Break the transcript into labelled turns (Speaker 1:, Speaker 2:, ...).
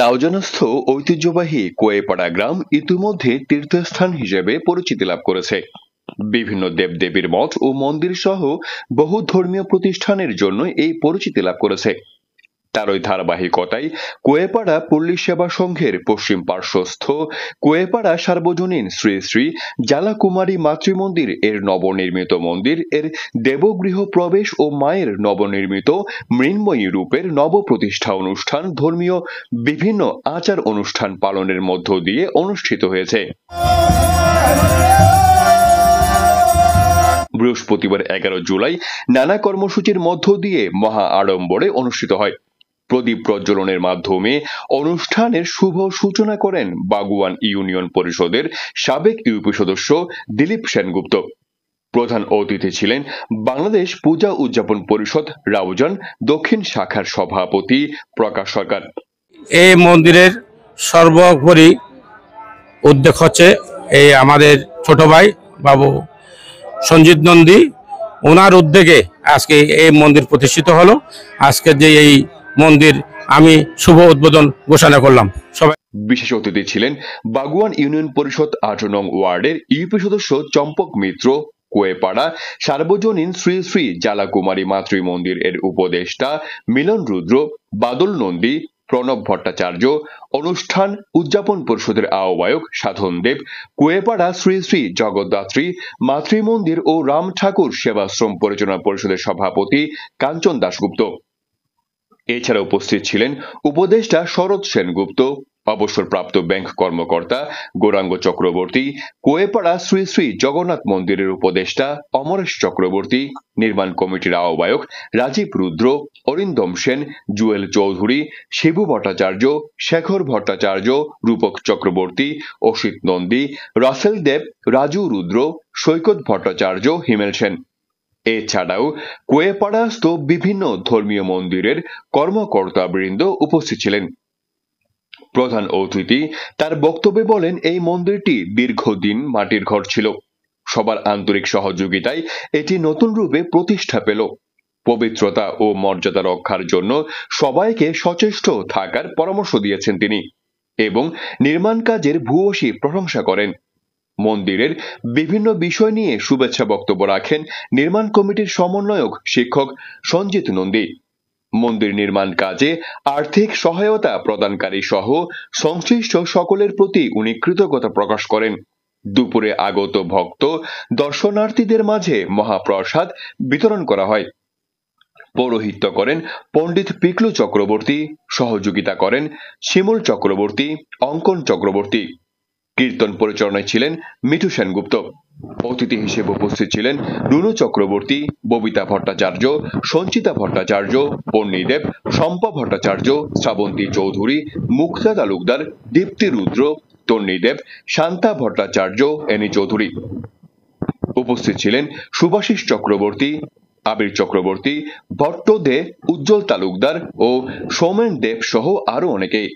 Speaker 1: রাউজানস্থ ঐতিহ্যবাহী কোয়েপাড়া গ্রাম ইতিমধ্যে তীর্থস্থান হিসেবে পরিচিতি লাভ করেছে বিভিন্ন দেবদেবীর মঠ ও মন্দির সহ বহু ধর্মীয় প্রতিষ্ঠানের জন্য এই পরিচিতি লাভ করেছে তার ওই ধারাবাহিকতায় কোয়েপাড়া পল্লী সেবা সংঘের পশ্চিম পার্শ্বস্থ কোয়েপাড়া সার্বজনীন শ্রী শ্রী জালাকুমারী মাতৃমন্দির এর নবনির্মিত মন্দির এর দেবগৃহ প্রবেশ ও মায়ের নবনির্মিত মৃন্ময়ী রূপের নবপ্রতিষ্ঠা অনুষ্ঠান ধর্মীয় বিভিন্ন আচার অনুষ্ঠান পালনের মধ্য দিয়ে অনুষ্ঠিত হয়েছে বৃহস্পতিবার এগারো জুলাই নানা কর্মসূচির মধ্য দিয়ে মহা আড়ম্বরে অনুষ্ঠিত হয় প্রদীপ প্রজ্বলনের মাধ্যমে অনুষ্ঠানের শুভ সূচনা করেন বাগুয়ান ইউনিয়ন পরিষদের সাবেক ইউপি সদস্য দিলীপ সেনগুপ্ত প্রধান অতিথি ছিলেন বাংলাদেশ পূজা উদযাপন পরিষদ রাউজান দক্ষিণ শাখার সভাপতি প্রকাশ সরকার
Speaker 2: এই মন্দিরের সর্বোপরি উদ্যোগ হচ্ছে এই আমাদের ছোট ভাই বাবু সঞ্জিত নন্দী ওনার উদ্যোগে আজকে এই মন্দির প্রতিষ্ঠিত হলো আজকে যে এই মন্দির আমি শুভ উদ্বোধন ঘোষণা করলাম সবাই
Speaker 1: বিশেষ অতিথি ছিলেন বাগুয়ান ইউনিয়ন পরিষদ আট নং ওয়ার্ডের ইউপি সদস্য চম্পক মিত্র কুয়েপাড়া সার্বজনীন শ্রী শ্রী জালাকুমারী মাতৃ মন্দির এর উপদেষ্টা মিলন রুদ্র বাদল নন্দী প্রণব ভট্টাচার্য অনুষ্ঠান উদযাপন পরিষদের আহ্বায়ক সাধন দেব কুয়েপাড়া শ্রী শ্রী জগদ্ধাত্রী মাতৃমন্দির ও রাম ঠাকুর সেবাশ্রম পরিচালনা পরিষদের সভাপতি কাঞ্চন দাশগুপ্ত এছাড়া উপস্থিত ছিলেন উপদেষ্টা শরৎ সেনগুপ্ত অবসরপ্রাপ্ত ব্যাংক কর্মকর্তা গৌরাঙ্গ চক্রবর্তী কোয়েপাড়া শ্রী শ্রী জগন্নাথ মন্দিরের উপদেষ্টা অমরেশ চক্রবর্তী নির্মাণ কমিটির আহ্বায়ক রাজীব রুদ্র অরিন্দম সেন জুয়েল চৌধুরী শিবু ভট্টাচার্য শেখর ভট্টাচার্য রূপক চক্রবর্তী অসিত নন্দী রাসেল দেব রাজু রুদ্র সৈকত ভট্টাচার্য হিমেল সেন এছাড়াও স্তূপ বিভিন্ন ধর্মীয় মন্দিরের কর্মকর্তাবৃন্দ উপস্থিত ছিলেন প্রধান অতিথি তার বক্তব্যে বলেন এই মন্দিরটি দীর্ঘদিন মাটির ঘর ছিল সবার আন্তরিক সহযোগিতায় এটি নতুন রূপে প্রতিষ্ঠা পেল পবিত্রতা ও মর্যাদা রক্ষার জন্য সবাইকে সচেষ্ট থাকার পরামর্শ দিয়েছেন তিনি এবং নির্মাণ কাজের ভূয়সী প্রশংসা করেন মন্দিরের বিভিন্ন বিষয় নিয়ে শুভেচ্ছা বক্তব্য রাখেন নির্মাণ কমিটির সমন্বয়ক শিক্ষক সঞ্জিত নন্দী মন্দির নির্মাণ কাজে আর্থিক সহায়তা প্রদানকারী সহ সংশ্লিষ্ট সকলের প্রতি উনি কৃতজ্ঞতা প্রকাশ করেন দুপুরে আগত ভক্ত দর্শনার্থীদের মাঝে মহাপ্রসাদ বিতরণ করা হয় পৌরোহিত্য করেন পণ্ডিত পিকলু চক্রবর্তী সহযোগিতা করেন শিমুল চক্রবর্তী অঙ্কন চক্রবর্তী কীর্তন পরিচালনায় ছিলেন মিঠু সেনগুপ্ত অতিথি হিসেবে উপস্থিত ছিলেন রুনু চক্রবর্তী ববিতা ভট্টাচার্য সঞ্চিতা ভট্টাচার্য পন্নীদেব শম্পা ভট্টাচার্য শ্রাবন্তী চৌধুরী মুক্তা তালুকদার দীপ্তি রুদ্র তন্নীদেব শান্তা ভট্টাচার্য এনি চৌধুরী উপস্থিত ছিলেন সুভাষিস চক্রবর্তী আবির চক্রবর্তী ভট্ট দে উজ্জ্বল তালুকদার ও সোমেন দেব সহ আরও অনেকেই